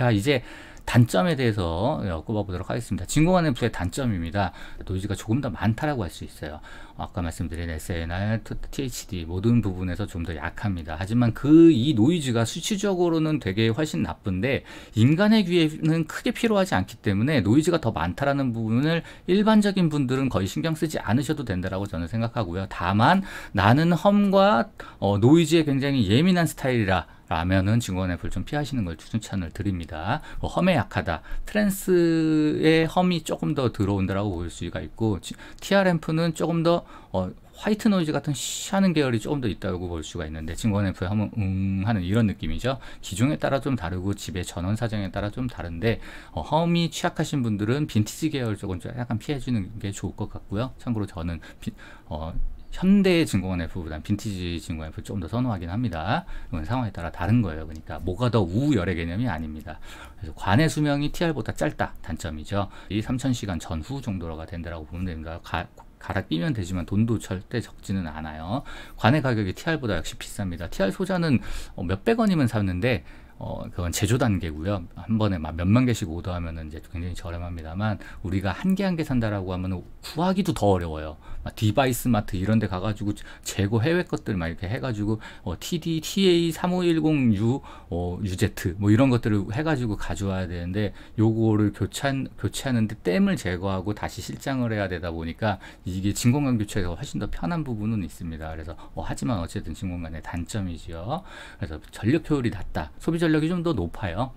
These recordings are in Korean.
자, 이제 단점에 대해서 꼽아보도록 하겠습니다. 진공하는 부의 단점입니다. 노이즈가 조금 더 많다라고 할 수 있어요. 아까 말씀드린 SNR, THD 모든 부분에서 좀 더 약합니다. 하지만 그 이 노이즈가 수치적으로는 되게 훨씬 나쁜데 인간의 귀에는 크게 필요하지 않기 때문에 노이즈가 더 많다라는 부분을 일반적인 분들은 거의 신경 쓰지 않으셔도 된다라고 저는 생각하고요. 다만 나는 험과 어, 노이즈에 굉장히 예민한 스타일이라 라면은 증권앱을 좀 피하시는 걸 추천을 드립니다. 뭐 험에 약하다. 트랜스의 험이 조금 더 들어온다라고 볼 수가 있고 TRMF는 조금 더 어, 화이트 노이즈 같은 시하는 계열이 조금 더 있다고 볼 수가 있는데 증권F에 하면 음 하는 이런 느낌이죠. 기종에 따라 좀 다르고 집의 전원 사정에 따라 좀 다른데 어, 험이 취약하신 분들은 빈티지 계열 쪽은 약간 피해주는 게 좋을 것 같고요. 참고로 저는 비, 어, 현대 증권 F보다는 빈티지 증권 F 조금 더 선호하긴 합니다. 이건 상황에 따라 다른 거예요. 그러니까 뭐가 더 우열의 개념이 아닙니다. 그래서 관의 수명이 TR보다 짧다 단점이죠. 이 3,000시간 전후 정도가 된다라고 보면 됩니다. 가, 갈아 끼면 되지만 돈도 절대 적지는 않아요. 관의 가격이 TR보다 역시 비쌉니다. TR 소자는 어, 몇백 원이면 샀는데 어, 그건 제조 단계고요. 한 번에 몇만 개씩 오더하면 이제 굉장히 저렴합니다만 우리가 한 개 한 개 산다라고 하면 구하기도 더 어려워요. 막 디바이스 마트 이런 데 가가지고 재고 해외 것들 막 이렇게 해가지고 어, TD, TA3510U, 어, UZ 뭐 이런 것들을 해가지고 가져와야 되는데 요거를 교체한, 교체하는데 댐을 제거하고 다시 실장을 해야 되다 보니까 이게 진공관 교체가 훨씬 더 편한 부분은 있습니다. 그래서 어, 하지만 어쨌든 진공관의 단점이지요. 그래서 전력 효율이 낮다. 소비전 전력이좀더 높아요.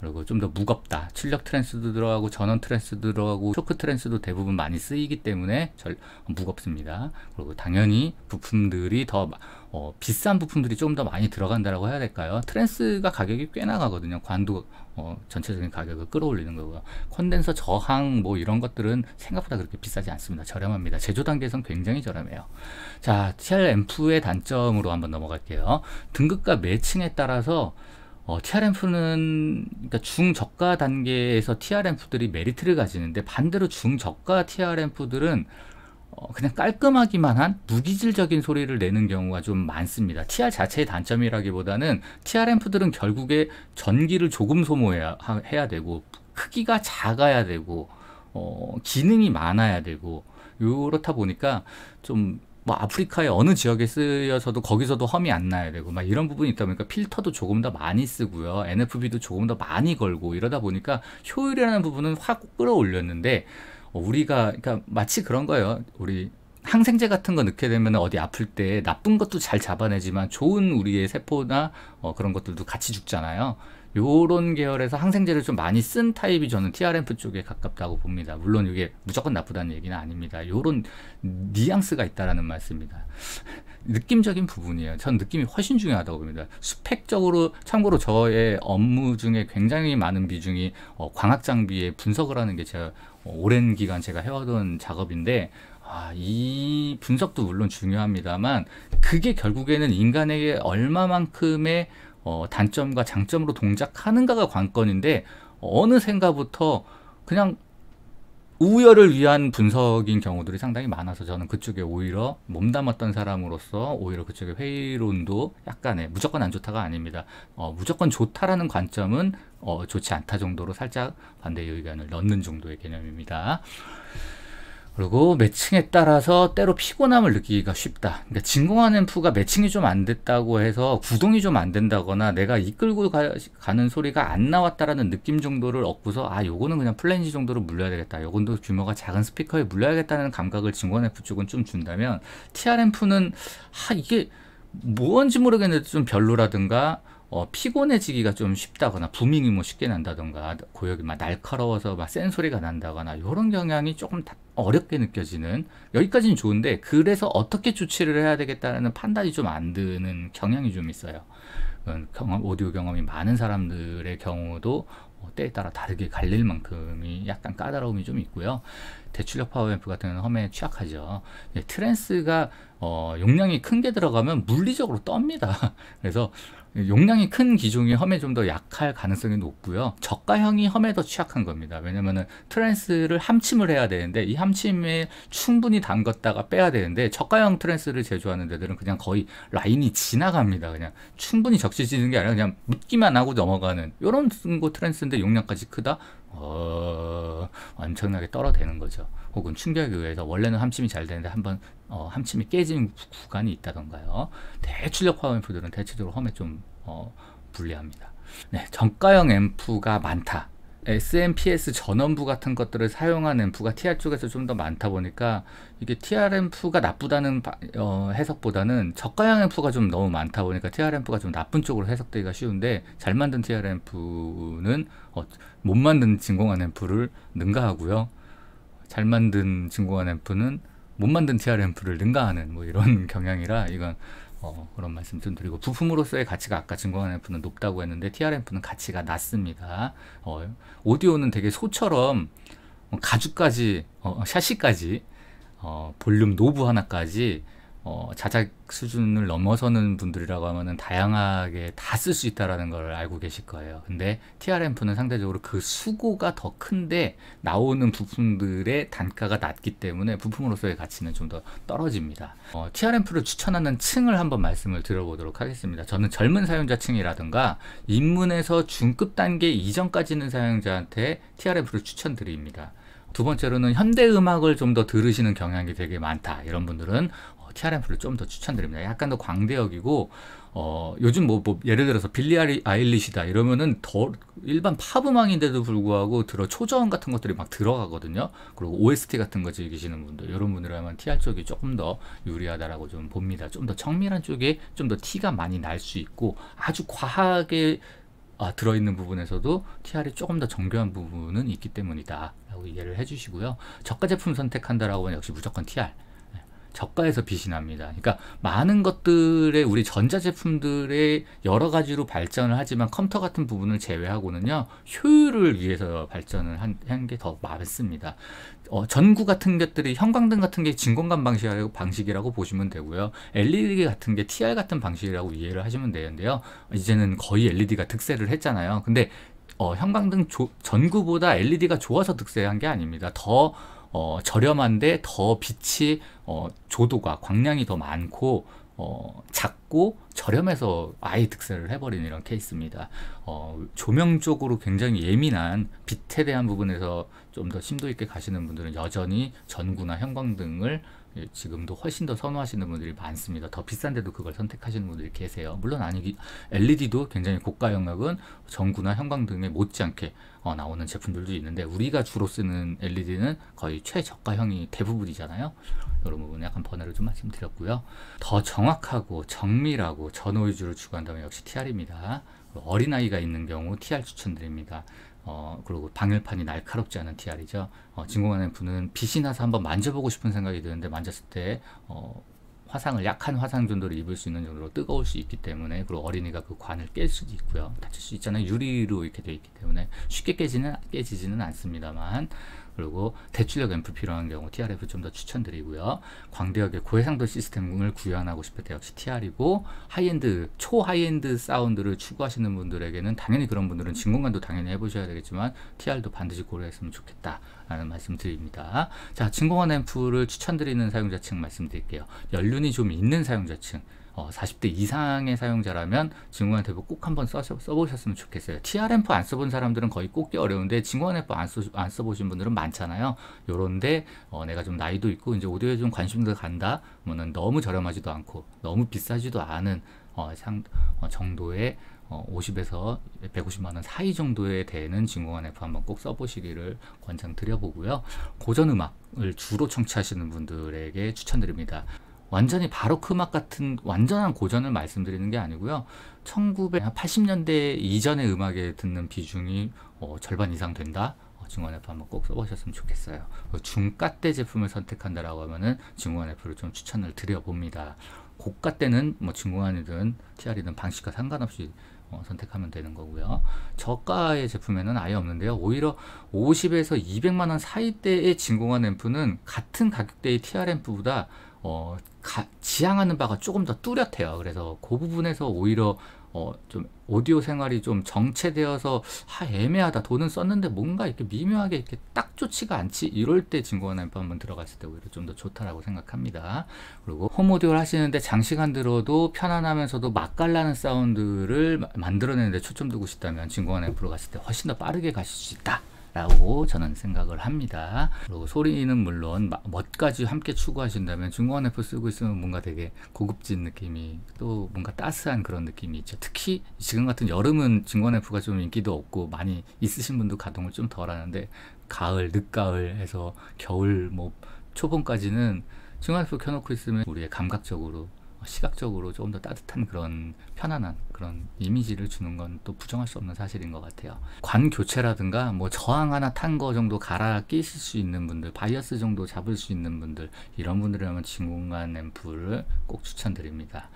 그리고 좀 더 무겁다. 출력 트랜스도 들어가고 전원 트랜스도 들어가고 쇼크 트랜스도 대부분 많이 쓰이기 때문에 절, 무겁습니다. 그리고 당연히 부품들이 더 어, 비싼 부품들이 좀 더 많이 들어간다고 해야 될까요? 트랜스가 가격이 꽤 나가거든요. 관도 어, 전체적인 가격을 끌어올리는 거고요. 콘덴서 저항 뭐 이런 것들은 생각보다 그렇게 비싸지 않습니다. 저렴합니다. 제조 단계에선 굉장히 저렴해요. 자, TR 앰프의 단점으로 한번 넘어갈게요. 등급과 매칭에 따라서 어, TRMF는 그러니까 중저가 단계에서 TRMF들이 메리트를 가지는데 반대로 중저가 TRMF들은 어, 그냥 깔끔하기만 한 무기질적인 소리를 내는 경우가 좀 많습니다. TR 자체의 단점이라기보다는 TRMF들은 결국에 전기를 조금 소모해야 해야 되고 크기가 작아야 되고 어, 기능이 많아야 되고 이렇다 보니까 좀뭐 아프리카의 어느 지역에 쓰여서도 거기서도 험이 안 나야 되고 막 이런 부분이 있다 보니까 필터도 조금 더 많이 쓰고요. NFB도 조금 더 많이 걸고 이러다 보니까 효율이라는 부분은 확 끌어올렸는데 우리가 그러니까 마치 그런 거예요. 우리 항생제 같은 거 넣게 되면 어디 아플 때 나쁜 것도 잘 잡아내지만 좋은 우리의 세포나 어, 그런 것들도 같이 죽잖아요. 요런 계열에서 항생제를 좀 많이 쓴 타입이 저는 TRMF 쪽에 가깝다고 봅니다. 물론 이게 무조건 나쁘다는 얘기는 아닙니다. 요런 뉘앙스가 있다라는 말씀입니다. 느낌적인 부분이에요. 전 느낌이 훨씬 중요하다고 봅니다. 스펙적으로 참고로 저의 업무 중에 굉장히 많은 비중이 어, 광학 장비의 분석을 하는 게 제가 어, 오랜 기간 제가 해왔던 작업인데 아, 이 분석도 물론 중요합니다만 그게 결국에는 인간에게 얼마만큼의 어, 단점과 장점으로 동작하는가가 관건인데 어느 샌가부터 그냥 우열을 위한 분석인 경우들이 상당히 많아서 저는 그쪽에 오히려 몸담았던 사람으로서 오히려 그쪽의 회의론도 약간의 무조건 안 좋다가 아닙니다. 어, 무조건 좋다라는 관점은 어, 좋지 않다 정도로 살짝 반대 의견을 넣는 정도의 개념입니다. 그리고 매칭에 따라서 때로 피곤함을 느끼기가 쉽다. 그러니까 진공한 앰프가 매칭이 좀 안 됐다고 해서 구동이 좀 안 된다거나 내가 이끌고 가, 는 소리가 안 나왔다라는 느낌 정도를 얻고서 아 요거는 그냥 플랜지 정도로 물려야 되겠다. 요건도 규모가 작은 스피커에 물려야겠다는 감각을 진공한 앰프 쪽은 좀 준다면 TR 앰프는 아 이게 뭔지 모르겠는데 좀 별로라든가 어, 피곤해지기가 좀 쉽다거나 부밍이 뭐 쉽게 난다던가 고역이 막 날카로워서 막 센 소리가 난다거나 요런 경향이 조금 다, 어렵게 느껴지는 여기까지는 좋은데 그래서 어떻게 조치를 해야 되겠다는 판단이 좀 안 드는 경향이 좀 있어요. 경험, 오디오 경험이 많은 사람들의 경우도 뭐 때에 따라 다르게 갈릴 만큼이 약간 까다로움이 좀 있고요. 대출력 파워앰프 같은 험에 취약하죠. 트랜스가 어, 용량이 큰 게 들어가면 물리적으로 떱니다. 그래서 용량이 큰 기종이 험에 좀 더 약할 가능성이 높고요. 저가형이 험에 더 취약한 겁니다. 왜냐면은 트랜스를 함침을 해야 되는데 이 함침에 충분히 담갔다가 빼야 되는데 저가형 트랜스를 제조하는 데들은 그냥 거의 라인이 지나갑니다. 그냥 충분히 적시지는 게 아니라 그냥 묻기만 하고 넘어가는 이런 거 트랜스인데 용량까지 크다? 어, 엄청나게 떨어대는 거죠. 혹은 충격에 의해서 원래는 함침이 잘 되는데 한번 어, 함침이 깨진 구간이 있다던가요. 대출력 파워 프들은 대체적으로 험에 좀 어, 불리합니다. 네, 정가형 앰프가 많다. SMPS 전원부 같은 것들을 사용하는 부가 TR 쪽에서 좀 더 많다 보니까 이게 TRMF가 나쁘다는 바, 어, 해석보다는 저가형 앰프가 좀 너무 많다 보니까 TRMF가 좀 나쁜 쪽으로 해석되기가 쉬운데 잘 만든 TRMF는 어, 못 만든 진공한 앰프를 능가하고요. 잘 만든 진공한 앰프는 못 만든 TRMF를 능가하는 뭐 이런 경향이라 이건 어, 그런 말씀 좀 드리고 부품으로서의 가치가 아까 증권앰프는 높다고 했는데 TR앰프는 가치가 낮습니다. 어, 오디오는 되게 소처럼 뭐 가죽까지 어, 샤시까지 어, 볼륨 노브 하나까지 어, 자작 수준을 넘어서는 분들이라고 하면은 다양하게 다 쓸 수 있다라는 걸 알고 계실 거예요. 근데 TRMF는 상대적으로 그 수고가 더 큰데 나오는 부품들의 단가가 낮기 때문에 부품으로서의 가치는 좀 더 떨어집니다. 어, TRMF를 추천하는 층을 한번 말씀을 들어보도록 하겠습니다. 저는 젊은 사용자 층이라든가 입문에서 중급 단계 이전까지 있는 사용자한테 TRMF를 추천드립니다. 두 번째로는 현대 음악을 좀 더 들으시는 경향이 되게 많다. 이런 분들은 TRM프를 좀 더 추천드립니다. 약간 더 광대역이고 어, 요즘 뭐, 뭐 예를 들어서 빌리 아일리시다 이러면은 더 일반 팝 음악인데도 불구하고 들어 초저음 같은 것들이 막 들어가거든요. 그리고 OST 같은 거 즐기시는 분들 이런 분들이라면 TR 쪽이 조금 더 유리하다라고 좀 봅니다. 좀더 청밀한 쪽에 좀 더 티가 많이 날 수 있고 아주 과하게 아, 들어있는 부분에서도 TR이 조금 더 정교한 부분은 있기 때문이다라고 이해를 해주시고요. 저가 제품 선택한다라고 하면 역시 무조건 TR. 저가에서 빛이 납니다. 그러니까 많은 것들의 우리 전자제품들의 여러 가지로 발전을 하지만 컴퓨터 같은 부분을 제외하고는요. 효율을 위해서 발전을 한 게 더 많습니다. 어, 전구 같은 것들이 형광등 같은 게 진공관 방식이라고, 방식이라고 보시면 되고요. LED 같은 게 TR 같은 방식이라고 이해를 하시면 되는데요. 이제는 거의 LED가 특세를 했잖아요. 근데 어, 형광등 조, 전구보다 LED가 좋아서 특세한게 아닙니다. 더 어, 저렴한데 더 빛이 어, 조도가 광량이 더 많고 어, 작고 저렴해서 아예 득세를 해버린 이런 케이스입니다. 어, 조명 쪽으로 굉장히 예민한 빛에 대한 부분에서 좀 더 심도 있게 가시는 분들은 여전히 전구나 형광등을 예, 지금도 훨씬 더 선호하시는 분들이 많습니다. 더 비싼데도 그걸 선택하시는 분들이 계세요. 물론 아니기 LED도 굉장히 고가 영역은 전구나 형광 등에 못지않게 어, 나오는 제품들도 있는데 우리가 주로 쓰는 LED는 거의 최저가형이 대부분이잖아요. 이런 부분에 약간 번호를 좀 말씀드렸고요. 더 정확하고 정밀하고 전오위주를 추구한다면 역시 TR입니다. 어린아이가 있는 경우 TR 추천드립니다. 어, 그리고 방열판이 날카롭지 않은 DR이죠. 어, 진공하는 분은 빛이 나서 한번 만져보고 싶은 생각이 드는데 만졌을 때 어, 화상을 약한 화상 정도를 입을 수 있는 정도로 뜨거울 수 있기 때문에 그리고 어린이가 그 관을 깰 수도 있고요 다칠 수 있잖아요 유리로 이렇게 되어 있기 때문에 쉽게 깨지는 깨지지는 않습니다만 그리고 대출력 앰프 필요한 경우 TRF 좀 더 추천드리고요. 광대역의 고해상도 시스템을 구현하고 싶을 때 역시 TR이고 하이엔드 초하이엔드 사운드를 추구하시는 분들에게는 당연히 그런 분들은 진공관도 당연히 해보셔야 되겠지만 TR도 반드시 고려했으면 좋겠다라는 말씀드립니다. 자 진공관 앰프를 추천드리는 사용자층 말씀드릴게요. 연륜이 좀 있는 사용자층 어, 40대 이상의 사용자라면 증후한 대부 뭐 꼭 한번 써, 써보셨으면 좋겠어요. TRMF 안 써본 사람들은 거의 꼽기 어려운데 증후한F 안, 안 써보신 분들은 많잖아요. 요런데 어, 내가 좀 나이도 있고 이제 오디오에 좀 관심도 간다. 뭐는 너무 저렴하지도 않고 너무 비싸지도 않은 어, 상, 어, 정도의 어, 50에서 150만 원 사이 정도에 되는 진공한 앱 한번 꼭 써보시기를 권장드려보고요. 고전 음악을 주로 청취하시는 분들에게 추천드립니다. 완전히 바로크 음악 그 같은 완전한 고전을 말씀드리는 게 아니고요. 1980년대 이전의 음악에 듣는 비중이 어, 절반 이상 된다. 어, 증원 앱 한번 꼭 써보셨으면 좋겠어요. 중가대 제품을 선택한다라고 하면은 증원 앱을 좀 추천을 드려봅니다. 고가 때는 뭐 증권이든 TR이든 방식과 상관없이 어, 선택하면 되는 거고요. 저가의 제품에는 아예 없는데요. 오히려 50에서 200만 원 사이대의 진공한 앰프는 같은 가격대의 TR 앰프보다 어, 가, 지향하는 바가 조금 더 뚜렷해요. 그래서 그 부분에서 오히려 어, 좀 오디오 생활이 좀 정체되어서 아, 애매하다. 돈은 썼는데 뭔가 이렇게 미묘하게 이렇게 딱 좋지가 않지. 이럴 때진공원앰 한번 들어갔을 때 오히려 좀 더 좋다라고 생각합니다. 그리고 홈오디오를 하시는데 장시간 들어도 편안하면서도 맛깔나는 사운드를 만들어내는데 초점 두고 싶다면 진공원앰프로 갔을 때 훨씬 더 빠르게 가실 수 있다. 라고 저는 생각을 합니다. 그리고 소리는 물론 멋까지 함께 추구하신다면 중고원 앰프 쓰고 있으면 뭔가 되게 고급진 느낌이 또 뭔가 따스한 그런 느낌이 있죠. 특히 지금 같은 여름은 중고원 앰프가 좀 인기도 없고 많이 있으신 분도 가동을 좀 덜 하는데 가을, 늦가을 해서 겨울 뭐 초봄까지는 중고원 앰 켜놓고 있으면 우리의 감각적으로 시각적으로 조금 더 따뜻한 그런 편안한 그런 이미지를 주는 건 또 부정할 수 없는 사실인 것 같아요. 관 교체라든가 뭐 저항 하나 탄 거 정도 갈아 끼실 수 있는 분들, 바이어스 정도 잡을 수 있는 분들 이런 분들이라면 진공관 앰플을 꼭 추천드립니다.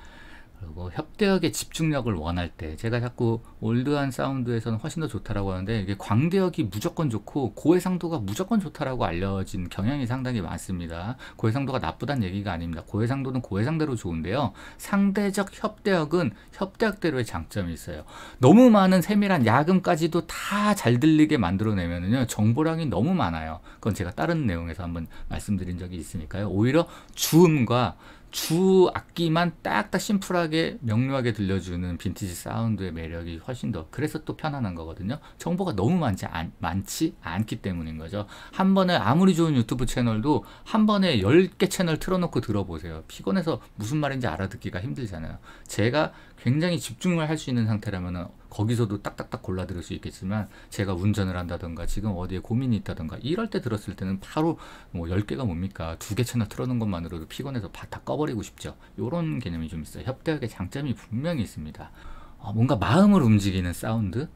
그리고 협대역의 집중력을 원할 때 제가 자꾸 올드한 사운드에서는 훨씬 더 좋다라고 하는데 이게 광대역이 무조건 좋고 고해상도가 무조건 좋다라고 알려진 경향이 상당히 많습니다. 고해상도가 나쁘다는 얘기가 아닙니다. 고해상도는 고해상대로 좋은데요. 상대적 협대역은 협대역대로의 장점이 있어요. 너무 많은 세밀한 야금까지도 다 잘 들리게 만들어내면 정보량이 너무 많아요. 그건 제가 다른 내용에서 한번 말씀드린 적이 있으니까요. 오히려 주음과 주 악기만 딱딱 심플하게 명료하게 들려주는 빈티지 사운드의 매력이 훨씬 더 그래서 또 편안한 거거든요 정보가 너무 많지, 안, 많지 않기 때문인 거죠 한 번에 아무리 좋은 유튜브 채널도 한 번에 10개 채널 틀어놓고 들어보세요 피곤해서 무슨 말인지 알아듣기가 힘들잖아요 제가 굉장히 집중을 할 수 있는 상태라면 거기서도 딱딱딱 골라 들을 수 있겠지만 제가 운전을 한다던가 지금 어디에 고민이 있다던가 이럴 때 들었을 때는 바로 뭐 10개가 뭡니까 두 개 채널 틀어놓은 것만으로도 피곤해서 바닥 꺼버리고 싶죠 요런 개념이 좀 있어요 협대학의 장점이 분명히 있습니다 어, 뭔가 마음을 움직이는 사운드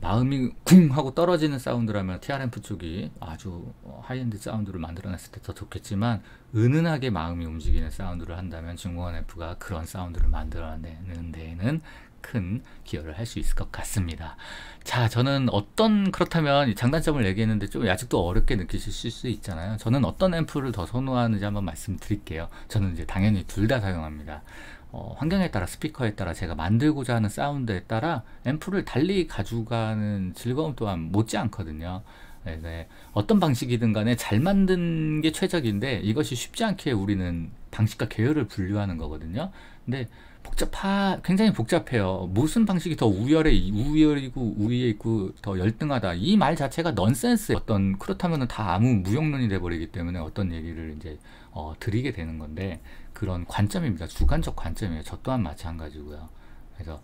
마음이 쿵 하고 떨어지는 사운드라면 TRMF 쪽이 아주 하이엔드 사운드를 만들어냈을 때 더 좋겠지만 은은하게 마음이 움직이는 사운드를 한다면 중공한 F가 그런 사운드를 만들어내는 데에는 큰 기여를 할 수 있을 것 같습니다. 자, 저는 어떤 그렇다면 장단점을 얘기했는데 좀 아직도 어렵게 느끼실 수 있잖아요. 저는 어떤 앰플을 더 선호하는지 한번 말씀드릴게요. 저는 이제 당연히 둘 다 사용합니다. 어, 환경에 따라 스피커에 따라 제가 만들고자 하는 사운드에 따라 앰플을 달리 가져가는 즐거움 또한 못지않거든요. 네, 네. 어떤 방식이든 간에 잘 만든 게 최적인데 이것이 쉽지 않게 우리는 방식과 계열을 분류하는 거거든요. 근데 복잡하 굉장히 복잡해요. 무슨 방식이 더 우열에 우열이고 우위에 있고 더 열등하다 이 말 자체가 넌센스 어떤 그렇다면다 아무 무용론이 돼버리기 때문에 어떤 얘기를 이제 어, 드리게 되는 건데 그런 관점입니다. 주관적 관점이에요. 저 또한 마찬가지고요. 그래서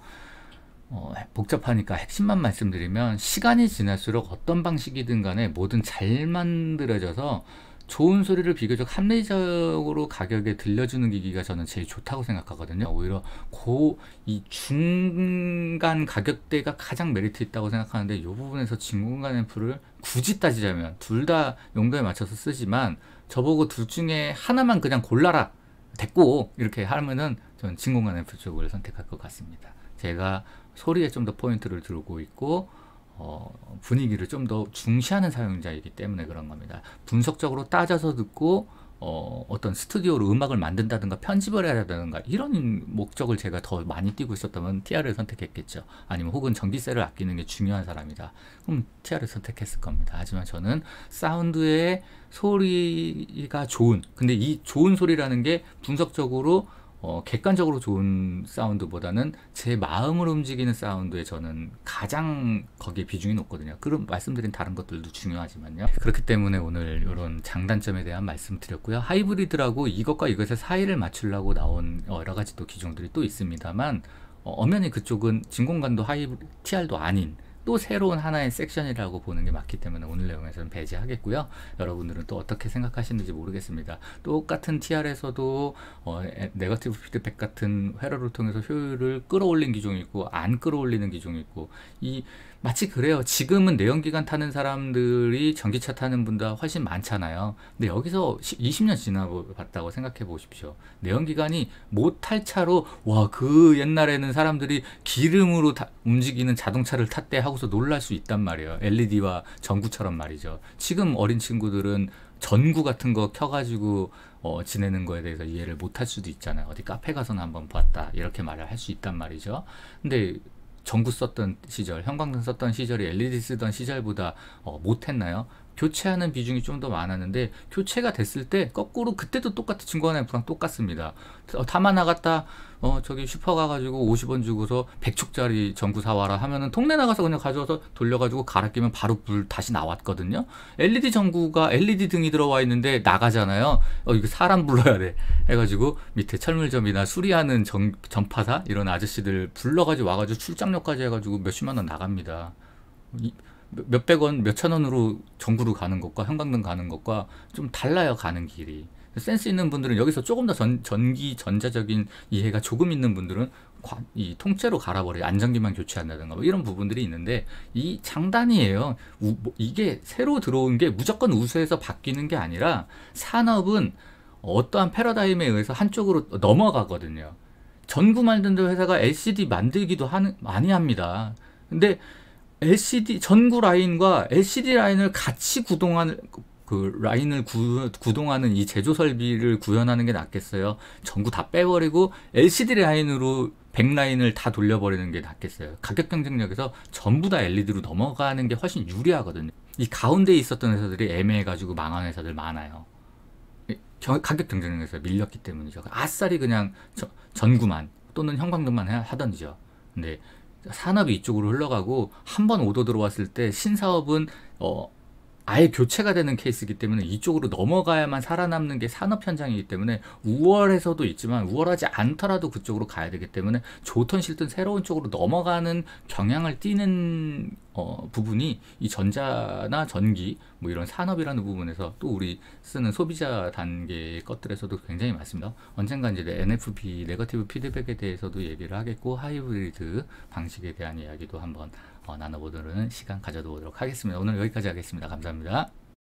어, 복잡하니까 핵심만 말씀드리면 시간이 지날수록 어떤 방식이든 간에 뭐든 잘 만들어져서 좋은 소리를 비교적 합리적으로 가격에 들려주는 기기가 저는 제일 좋다고 생각하거든요. 오히려 고 이 중간 가격대가 가장 메리트 있다고 생각하는데 이 부분에서 진공관 앰프를 굳이 따지자면 둘 다 용도에 맞춰서 쓰지만 저보고 둘 중에 하나만 그냥 골라라 됐고 이렇게 하면은 저는 진공관 앰프 쪽을 선택할 것 같습니다. 제가 소리에 좀 더 포인트를 두고 있고 어, 분위기를 좀 더 중시하는 사용자이기 때문에 그런 겁니다. 분석적으로 따져서 듣고 어, 어떤 스튜디오로 음악을 만든다든가 편집을 해야 하다든가 이런 목적을 제가 더 많이 띄고 있었다면 TR을 선택했겠죠. 아니면 혹은 전기세를 아끼는 게 중요한 사람이다. 그럼 TR을 선택했을 겁니다. 하지만 저는 사운드의 소리가 좋은 근데 이 좋은 소리라는 게 분석적으로 어, 객관적으로 좋은 사운드보다는 제 마음을 움직이는 사운드에 저는 가장 거기에 비중이 높거든요. 그럼 말씀드린 다른 것들도 중요하지만요. 그렇기 때문에 오늘 이런 장단점에 대한 말씀 드렸고요. 하이브리드라고 이것과 이것의 사이를 맞추려고 나온 어, 여러 가지 또 기종들이 또 있습니다만 어, 엄연히 그쪽은 진공관도 하이브 TR도 아닌 또 새로운 하나의 섹션이라고 보는 게 맞기 때문에 오늘 내용에서는 배제하겠고요. 여러분들은 또 어떻게 생각하시는지 모르겠습니다. 똑같은 TR에서도 어, 네거티브 피드백 같은 회로를 통해서 효율을 끌어올린 기종이 있고 안 끌어올리는 기종이 있고 이 마치 그래요. 지금은 내연기관 타는 사람들이 전기차 타는 분들 훨씬 많잖아요. 근데 여기서 20년 지나봤다고 생각해 보십시오. 내연기관이 못 탈 차로 와 그 옛날에는 사람들이 기름으로 움직이는 자동차를 탔대 하고 하고서 놀랄 수 있단 말이에요. LED와 전구처럼 말이죠. 지금 어린 친구들은 전구 같은 거 켜가지고 어, 지내는 거에 대해서 이해를 못할 수도 있잖아요. 어디 카페 가서는 한번 봤다 이렇게 말을 할 수 있단 말이죠. 근데 전구 썼던 시절, 형광등 썼던 시절이 LED 쓰던 시절보다 어, 못했나요? 교체하는 비중이 좀 더 많았는데 교체가 됐을 때 거꾸로 그때도 똑같은 증거 하나 F랑 똑같습니다. 어, 다만 나갔다 어 저기 슈퍼 가가지고 50원 주고서 100촉짜리 전구 사와라 하면은 통내 나가서 그냥 가져와서 돌려가지고 갈아 끼면 바로 불 다시 나왔거든요. LED 전구가 LED 등이 들어와 있는데 나가잖아요. 어 이거 사람 불러야 돼. 해가지고 밑에 철물점이나 수리하는 전, 전파사 이런 아저씨들 불러가지고 와가지고 출장료까지 해가지고 몇십만 원 나갑니다. 이, 몇백 원, 몇천 원으로 전구로 가는 것과 형광등 가는 것과 좀 달라요 가는 길이. 센스 있는 분들은 여기서 조금 더 전, 전기 전자적인 이해가 조금 있는 분들은 과, 이 통째로 갈아버려요. 안전기만 교체한다든가 뭐 이런 부분들이 있는데 이 장단이에요. 우, 뭐 이게 새로 들어온 게 무조건 우수해서 바뀌는 게 아니라 산업은 어떠한 패러다임에 의해서 한쪽으로 넘어가거든요. 전구 만든들 회사가 LCD 만들기도 하는, 많이 합니다. 근데 LCD 전구 라인과 LCD 라인을 같이 구동하는 그 라인을 구, 구동하는 이 제조 설비를 구현하는 게 낫겠어요. 전구 다 빼버리고 LCD 라인으로 백라인을 다 돌려버리는 게 낫겠어요. 가격 경쟁력에서 전부 다 LED로 넘어가는 게 훨씬 유리하거든요. 이 가운데 있었던 회사들이 애매해가지고 망한 회사들 많아요. 가격 경쟁력에서 밀렸기 때문이죠. 아싸리 그냥 저, 전구만 또는 형광등만 하던지요. 근데 산업이 이쪽으로 흘러가고 한 번오도 들어왔을 때 신사업은 어, 아예 교체가 되는 케이스이기 때문에 이쪽으로 넘어가야만 살아남는 게 산업 현장이기 때문에 우월해서도 있지만 우월하지 않더라도 그쪽으로 가야 되기 때문에 좋든 싫든 새로운 쪽으로 넘어가는 경향을 띠는 어, 부분이 이 전자나 전기 뭐 이런 산업이라는 부분에서 또 우리 쓰는 소비자 단계의 것들에서도 굉장히 많습니다. 언젠가 이제 NFP 네거티브 피드백에 대해서도 얘기를 하겠고 하이브리드 방식에 대한 이야기도 한번 어, 나눠보도록 시간 가져보도록 하겠습니다. 오늘 여기까지 하겠습니다. 감사합니다.